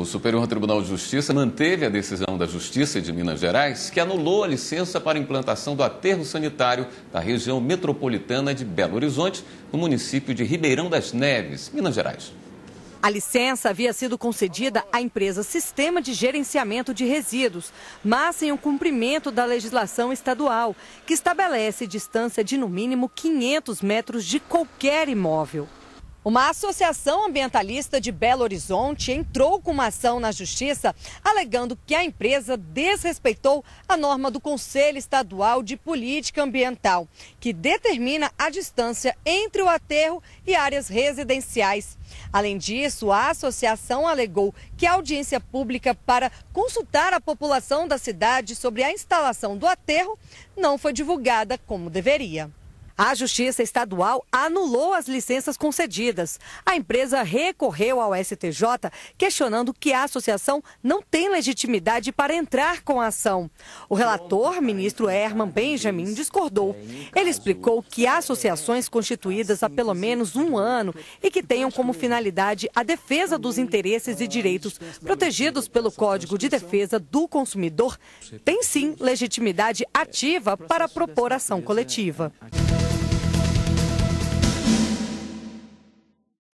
o Superior Tribunal de Justiça manteve a decisão da Justiça de Minas Gerais que anulou a licença para implantação do aterro sanitário da região metropolitana de Belo Horizonte, no município de Ribeirão das Neves, Minas Gerais. A licença havia sido concedida à empresa Sistema de Gerenciamento de Resíduos, mas sem o cumprimento da legislação estadual, que estabelece distância de no mínimo 500 metros de qualquer imóvel. Uma associação ambientalista de Belo Horizonte entrou com uma ação na justiça alegando que a empresa desrespeitou a norma do Conselho Estadual de Política Ambiental, que determina a distância entre o aterro e áreas residenciais. Além disso, a associação alegou que a audiência pública para consultar a população da cidade sobre a instalação do aterro não foi divulgada como deveria. A Justiça Estadual anulou as licenças concedidas. A empresa recorreu ao STJ, questionando que a associação não tem legitimidade para entrar com a ação. O relator, ministro Herman Benjamin, discordou. Ele explicou que associações constituídas há pelo menos um ano e que tenham como finalidade a defesa dos interesses e direitos protegidos pelo Código de Defesa do Consumidor têm sim legitimidade ativa para propor ação coletiva.